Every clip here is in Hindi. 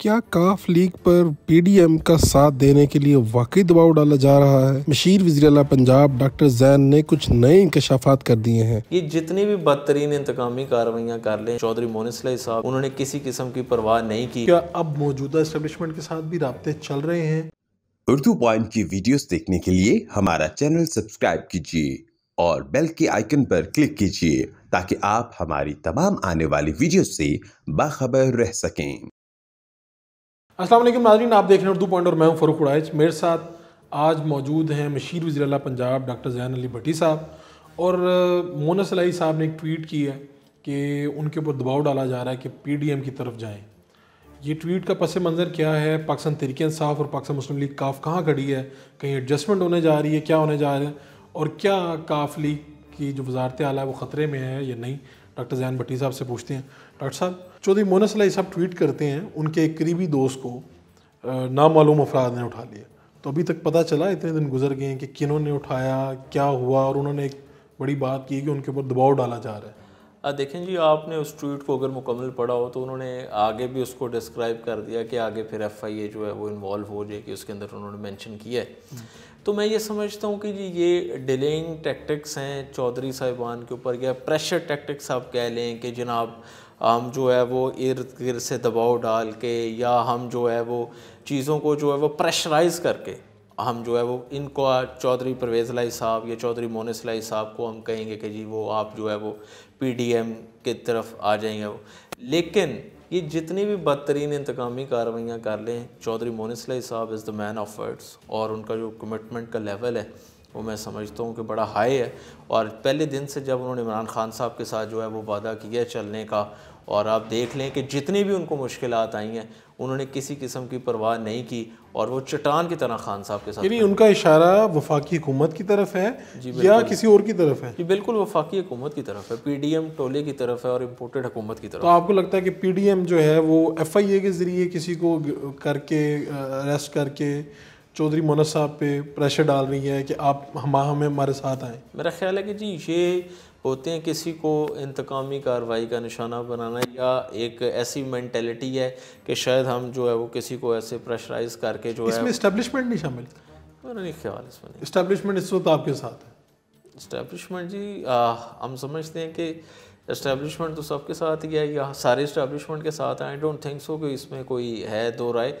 क्या काफ लीग पर पीडीएम का साथ देने के लिए वाकई दबाव डाला जा रहा है मशीर वजी पंजाब डॉक्टर जैन ने कुछ नए इंकशाफात कर दिए हैं ये जितनी भी बदतरीन इंतकामी कार्रवाइयाँ कर ले चौधरी मोनिसलाई साहब उन्होंने किसी किस्म की परवाह नहीं की क्या अब मौजूदा इस्टेब्लिशमेंट के साथ भी रबते चल रहे हैं उर्दू पॉइंट की वीडियो देखने के लिए हमारा चैनल सब्सक्राइब कीजिए और बेल के आइकन पर क्लिक कीजिए ताकि आप हमारी तमाम आने वाली वीडियो से बाखबर रह सकें वालेकुम नाजरीन आप देख रहे हैं उर्दू पॉइंट और मैं हूं फरूख उड़ाइच मेरे साथ आज मौजूद हैं मशीर वजी पंजाब डॉक्टर जैन अली भट्टी साहब और मोनस सलाई साहब ने एक ट्वीट की है कि उनके ऊपर दबाव डाला जा रहा है कि पी डी एम की तरफ जाएँ ये ट्वीट का पस मंज़र क्या है पाकिस्तान तरीके इंसाफ और पाकिस्तान मुस्लिम लीग काफ कहाँ खड़ी है कहीं एडजस्टमेंट होने जा रही है क्या होने जा रहा है और क्या काफ लीग की जो वजारत आला है वो ख़तरे में है या नहीं डॉक्टर जैन भट्टी साहब से पूछते हैं डॉक्टर साहब चौधरी मोनस लाई साहब ट्वीट करते हैं उनके एक करीबी दोस्त को नामालूम अफराद ने उठा लिया तो अभी तक पता चला इतने दिन गुजर गए हैं कि किनों ने उठाया क्या हुआ और उन्होंने एक बड़ी बात की कि उनके ऊपर दबाव डाला जा रहा है देखें जी आपने उस ट्वीट को अगर मुकम्मल पढ़ा हो तो उन्होंने आगे भी उसको डिस्क्राइब कर दिया कि आगे फिर एफ आई ए जो है वो इन्वॉल्व हो जाएगी उसके अंदर उन्होंने मेंशन किया है हम्म। तो मैं ये समझता हूँ कि ये डिलेइंग टैक्टिक्स हैं चौधरी साहिबान के ऊपर या प्रेशर टैक्टिक्स आप कह लें कि जनाब हम जो है वो इर्द गिर्द से दबाव डाल के या हम जो है वो चीज़ों को जो है वो प्रेशराइज करके हम जो है वो इनको चौधरी परवेज़ लाई साहब या चौधरी मोनिस लाई साहब को हम कहेंगे कि जी वो आप जो है वो पीडीएम की तरफ आ जाएंगे वो लेकिन ये जितनी भी बदतरीन इंतकामी कार्रवाइयाँ कर लें चौधरी मोनिसलाई साहब is the man of words और उनका जो कमिटमेंट का लेवल है वो मैं समझता हूँ कि बड़ा हाई है और पहले दिन से जब उन्होंने इमरान खान साहब के साथ जो है वो वादा किया चलने का और आप देख लें कि जितनी भी उनको मुश्किल आई हैं उन्होंने किसी किस्म की परवाह नहीं की और वो चट्टान की तरह खान साहब के साथ यानी उनका इशारा वफाकी हुकूमत की तरफ है जी या किसी और की तरफ है जी बिल्कुल वफाकी हुकूमत की तरफ है पी डी एम टोले की तरफ है और इम्पोर्टेड हुकूमत की तरफ तो आपको लगता है कि पी डी एम जो है वो एफ आई ए के ज़रिए किसी को करके अरेस्ट करके चौधरी मोन साहब पे प्रेशर डाल रही है कि आप हम हमें हमारे साथ आएँ मेरा ख्याल है कि जी ये होते हैं किसी को इंतकामी कार्रवाई का निशाना बनाना या एक ऐसी मैंटेलिटी है कि शायद हम जो है वो किसी को ऐसे प्रेशराइज करके जो इसमें है इस्टेबलिशमेंट नहीं शामिल मेरा नहीं ख्याल इसमें इस्टेबलिशमेंट इस वक्त आपके साथ है इस्टेबलिशमेंट जी आ, हम समझते हैं कि इस्टेब्लिशमेंट तो सबके साथ ही है या सारे इस्टेब्लिशमेंट के साथ आई डोंट थिंक सो कि इसमें कोई है दो राय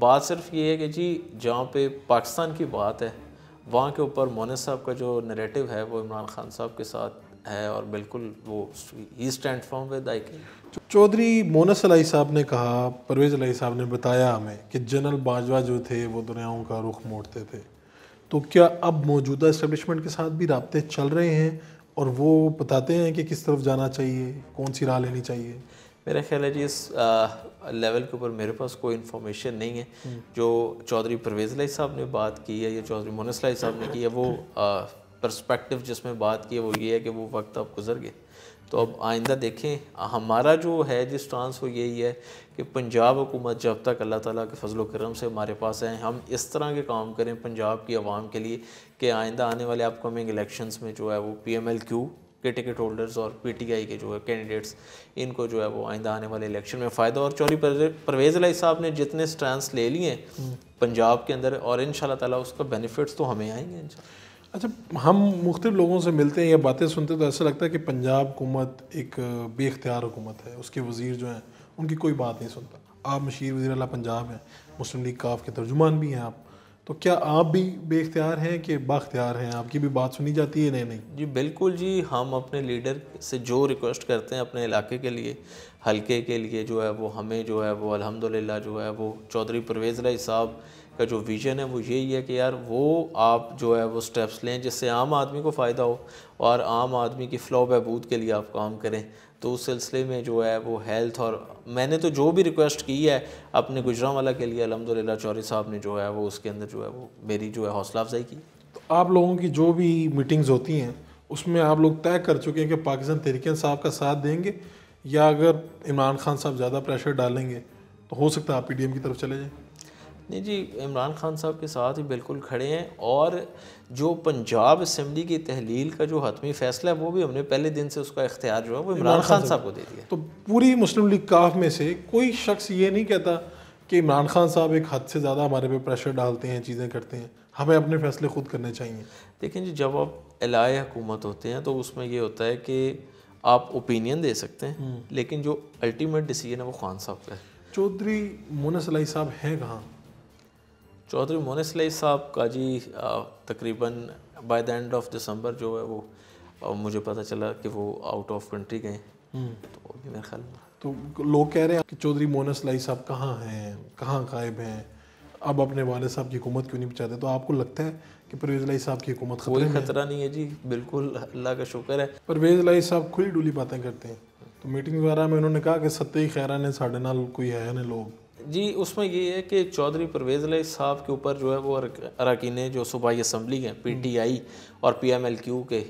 बात सिर्फ ये है कि जी जहाँ पे पाकिस्तान की बात है वहाँ के ऊपर मोन साहब का जो नरेटिव है वो इमरान खान साहब के साथ है और बिल्कुल वो ही स्टैंड फॉर्म विद आई चौधरी मोनस अलाई साहब ने कहा परवेज़ अलाई साहब ने बताया हमें कि जनरल बाजवा जो थे वो दुनियाओं का रुख मोड़ते थे तो क्या अब मौजूदा इस्टबलिशमेंट के साथ भी रबते चल रहे हैं और वो बताते हैं कि किस तरफ जाना चाहिए कौन सी राह लेनी चाहिए मेरा ख्याल है जी इस लेवल के ऊपर मेरे पास कोई इन्फॉर्मेशन नहीं है हम्म। जो चौधरी परवेज़ लाई साहब ने बात की है या चौधरी मोनस लाई साहब ने की है वो परस्पेक्टिव जिसमें बात की है वो ये है कि वो वक्त अब गुजर गए तो अब आइंदा देखें हमारा जो है जिस स्टांस वो यही है कि पंजाब हुकूमत जब तक अल्लाह ताला के फजल करम से हमारे पास आए हम इस तरह के काम करें पंजाब की आवाम के लिए कि आइंदा आने वाले अपकमिंग इलेक्शंस में जो है वो पी एम एल क्यू के टिकट होल्डर्स और पीटीआई के जो है कैंडिडेट्स इनको जो है वो आइंदा आने वाले इलेक्शन में फ़ायदा और चौधरी परवेज़ लाई साहब ने जितने स्टैंड ले लिए हम्म। पंजाब के अंदर और इन ताला उसका बेनिफिट्स तो हमें आएंगे इन अच्छा हम मुख्तु लोगों से मिलते हैं या बातें सुनते हैं तो ऐसा लगता है कि पंजाब हुकूमत एक बेख्तियार हुकूमत है उसके वजीर जो हैं उनकी कोई बात नहीं सुनता आप मशीर वजी पंजाब हैं मुस्लिम लीग काफ के तर्जुमान भी हैं आप तो क्या आप भी बेख्तियार हैं कि बाख्तियार हैं आपकी भी बात सुनी जाती है नहीं नहीं जी बिल्कुल जी हम अपने लीडर से जो रिक्वेस्ट करते हैं अपने इलाके के लिए हल्के के लिए जो है वो हमें जो है वो अलहमदिल्ला जो है वो चौधरी परवेज़ राय साहब का जो विजन है वो यही है कि यार वो आप जो है वो स्टेप्स लें जिससे आम आदमी को फ़ायदा हो और आम आदमी की फ़्लो बहबूद के लिए आप काम करें तो उस सिलसिले में जो है वो हेल्थ और मैंने तो जो भी रिक्वेस्ट की है अपने गुजरा वाला के लिए अलहमदिल्ला चौरी साहब ने जो है वो उसके अंदर जो है वो मेरी जो है हौसला अफजाई की तो आप लोगों की जो भी मीटिंग्स होती हैं उसमें आप लोग तय कर चुके हैं कि पाकिस्तान तरीके साहब का साथ देंगे या अगर इमरान खान साहब ज़्यादा प्रेशर डालेंगे तो हो सकता है आप पी की तरफ चले जाएँ नहीं जी इमरान खान साहब के साथ ही बिल्कुल खड़े हैं और जो पंजाब असम्बली की तहलील का जो हतमी फैसला है वो भी हमने पहले दिन से उसका इख्तियार जो है वो इमरान खान साहब को दे दिया तो पूरी मुस्लिम लीग काफ में से कोई शख्स ये नहीं कहता कि इमरान खान साहब एक हद से ज़्यादा हमारे पे प्रेशर डालते हैं चीज़ें करते हैं हमें अपने फैसले खुद करने चाहिए देखें जी जब आप अलाए हुकूमत होते हैं तो उसमें ये होता है कि आप ओपिनियन दे सकते हैं हम्म। लेकिन जो अल्टीमेट डिसीजन है वो खान साहब का है चौधरी मुनस अलाई साहब हैं कहाँ चौधरी मोनसलाई साहब का जी तकरीबन by the end of December जो है वो और मुझे पता चला कि वो आउट ऑफ कंट्री गए हम्म। तो मेरे ख्याल तो लोग कह रहे हैं कि चौधरी मोनस लाई साहब कहाँ हैं कहाँ गायब हैं अब अपने वाले साहब की हुकूमत क्यों नहीं बचाते तो आपको लगता है कि परवेज लाई साहब की हुकूमत कोई खतरा नहीं है जी बिल्कुल अल्लाह का शुक्र है परवेज लाई साहब खुली डुली बातें करते हैं तो मीटिंग वगैरह में उन्होंने कहा कि सत्य ही खैरान ने साढ़े नाल कोई है नहीं लोग जी उसमें ये है कि चौधरी परवेज अली साहब के ऊपर जो है वो अरकिन जो सूबाई असम्बली हैं हम्म। पी टी आई और पी एम एल क्यू के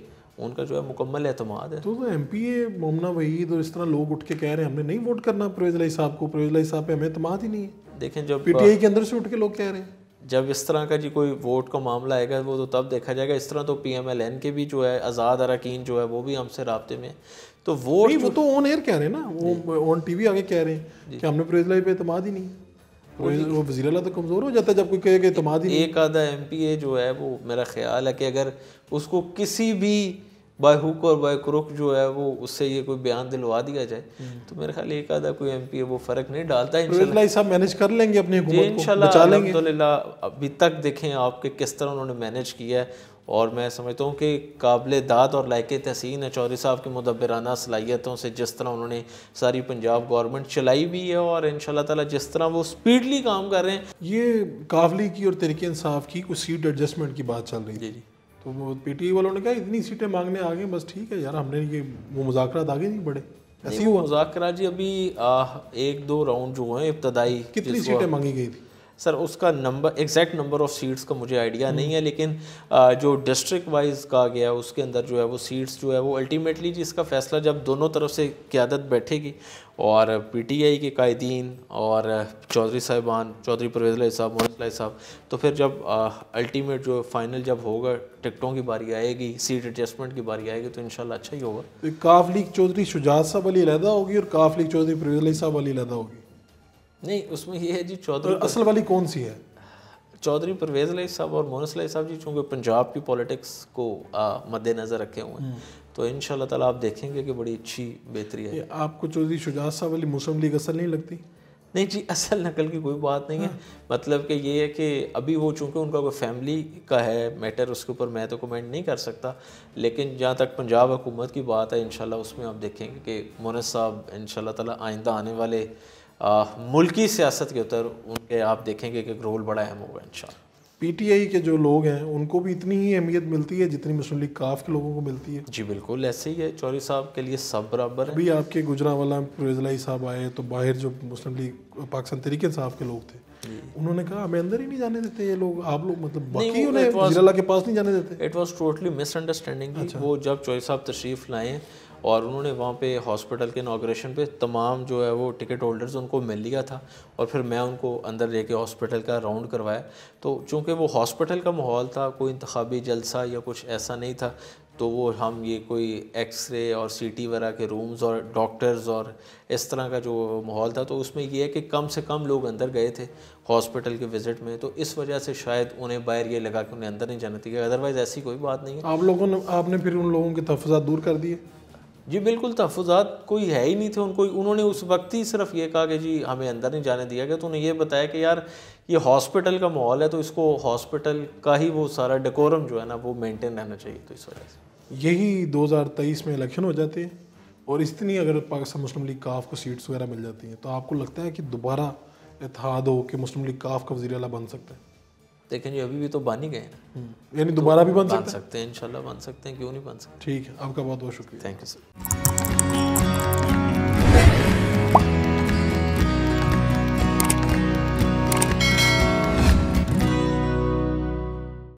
उनका जो है मुकम्मल अतमाद है तो M P A Momina Waheed और इस तरह लोग उठ के कह रहे हैं हमने नहीं वोट करना परवेज अली साहब को परवेज अली साहब पर हमें अतमाद ही नहीं है देखें जब पी टी आई के अंदर से उठ के लोग कह रहे हैं जब इस तरह का जी कोई वोट का मामला आएगा वो तो तब देखा जाएगा इस तरह तो पी एम एल एन के भी जो है आज़ाद अरकान जो है वो भी हमसे रबते में तो वो नहीं, वो तो ऑन एयर कह रहे हैं ना वो ऑन टीवी आगे कह रहे हैं कि हमने लाई पे अतमाद ही नहीं वो वजीर तो कमज़ोर हो जाता है जब कोई कहे कि अतमाद ही एक आधा एम पी ए जो है वो मेरा ख्याल है कि अगर उसको किसी भी बाय हुक और बाय क्रुक जो है वो उससे ये कोई बयान दिलवा दिया जाए हम्म। तो मेरे ख्याल एक आधा कोई एमपी है वो फ़र्क नहीं डालता है साहब मैनेज कर लेंगे अपनी को इनशाला अभी तक देखें आपके किस तरह उन्होंने मैनेज किया है और मैं समझता हूँ कि काबिल दाद और लायक तहसीन है चौधरी साहब की मदबराना सलाहियतों से जिस तरह उन्होंने सारी पंजाब गवर्नमेंट चलाई भी है और इन ताला जिस तरह वो स्पीडली काम कर रहे हैं ये काबली की और तरीके इंसाफ की कुछ सीट एडजस्टमेंट की बात चल रही है जी जी तो वो e वालों ने कहा इतनी सीटें मांगने आ गए बस ठीक है यार हमने ये वो मुजाकर आगे नहीं बढ़े ऐसे हुआ मुजाकरा जी अभी आ, एक दो राउंड जो हैं इब्तदाई कितनी सीटें मांगी गई थी सर उसका number exact number of seats का मुझे आइडिया नहीं है हम्म। लेकिन जो डिस्ट्रिक्ट वाइज कहा गया है उसके अंदर जो है वो सीट्स जो है वो अल्टीमेटली जिसका फैसला जब दोनों तरफ से क्यादत बैठेगी और पीटीआई के कायदीन और चौधरी साहिबान चौधरी परवेज साहब मोहन साहब तो फिर जब अल्टीमेट जो फाइनल जब होगा टिकटों की बारी आएगी सीट एडजस्टमेंट की बारी आएगी तो इनशाला अच्छा ही होगा काफ लीग चौधरी शुजात साहब अली होगी और काफ लीग चौधरी परवेज साहब अली होगी नहीं उसमें ये है जी चौधरी असल वाली कौन सी है चौधरी परवेज लाई साहब और मोनस लाई साहब जी चूँकि पंजाब की पॉलिटिक्स को मद्देनज़र रखे हुए हैं हम्म। तो इन ताला आप देखेंगे कि बड़ी अच्छी बेहतरी है आपको चौधरी शुजात साहब वाली मुस्लिम लीग असल नहीं लगती नहीं जी असल नकल की कोई बात नहीं है हाँ। मतलब कि ये है कि अभी वो चूँकि उनका कोई फैमिली का है मैटर उसके ऊपर मैं तो कमेंट नहीं कर सकता लेकिन जहाँ तक पंजाब हुकूमत की बात है इन उसमें आप देखेंगे कि मोनस साहब इन ताला आइंदा आने वाले मुल्की सियासत के उतर उनके आप देखेंगे कि रोल बड़ा अहम होगा इन पीटीआई के जो लोग हैं उनको भी इतनी ही अहमियत मिलती है जितनी मुस्लिम लीग काफ के लोगों को मिलती है जी बिल्कुल ऐसे ही है चौरी साहब के लिए सब बराबर अभी आपके गुजरा वाला फिरोजलाई साहब आए तो बाहर जो मुस्लिम लीग पाकिस्तान तरीके साहब के लोग थे उन्होंने कहा हमें अंदर ही नहीं जाने देते ये लोग आप लोग मतलब बाकी उन्हें के पास नहीं जाने देते इट वाज टोटली मिसअंडरस्टैंडिंग वो जब चौरी साहब तशरीफ लाए और उन्होंने वहाँ पे हॉस्पिटल के इनाग्रेशन पे तमाम जो है वो टिकट होल्डर्स उनको मिल लिया था और फिर मैं उनको अंदर लेके हॉस्पिटल का राउंड करवाया तो चूँकि वो हॉस्पिटल का माहौल था कोई इंतबी जलसा या कुछ ऐसा नहीं था तो वो हम ये कोई एक्सरे और सीटी वगैरह के रूम्स और डॉक्टर्स और इस तरह का जो माहौल था तो उसमें ये है कि कम से कम लोग अंदर गए थे हॉस्पिटल के विज़िट में तो इस वजह से शायद उन्हें बाहर ये लगा कि उन्हें अंदर नहीं जाना थी अदरवाइज़ ऐसी कोई बात नहीं है आप लोगों ने आपने फिर उन लोगों के तहफात दूर कर दिए जी बिल्कुल तहफात कोई है ही नहीं थे उनको उन्होंने उस वक्त ही सिर्फ ये कहा कि जी हमें अंदर नहीं जाने दिया गया तो उन्हें ये बताया कि यार ये हॉस्पिटल का माहौल है तो इसको हॉस्पिटल का ही वो सारा डेकोरम जो है ना वो मेनटेन रहना चाहिए तो इस वजह से यही तेईस में इलेक्शन हो जाते हैं और इतनी अगर पाकिस्तान मुस्लिम लीग काफ को सीट्स वगैरह मिल जाती हैं तो आपको लगता है कि दोबारा इतिहाद हो कि मुस्लिम लीग काफ का वजी अला बन सकता है लेकिन ये अभी भी तो बन ही गए हम्म। यानी दोबारा भी बन सकते हैं इंशाल्लाह बन सकते हैं क्यों नहीं बन सकते ठीक है आपका बहुत बहुत शुक्रिया थैंक यू सर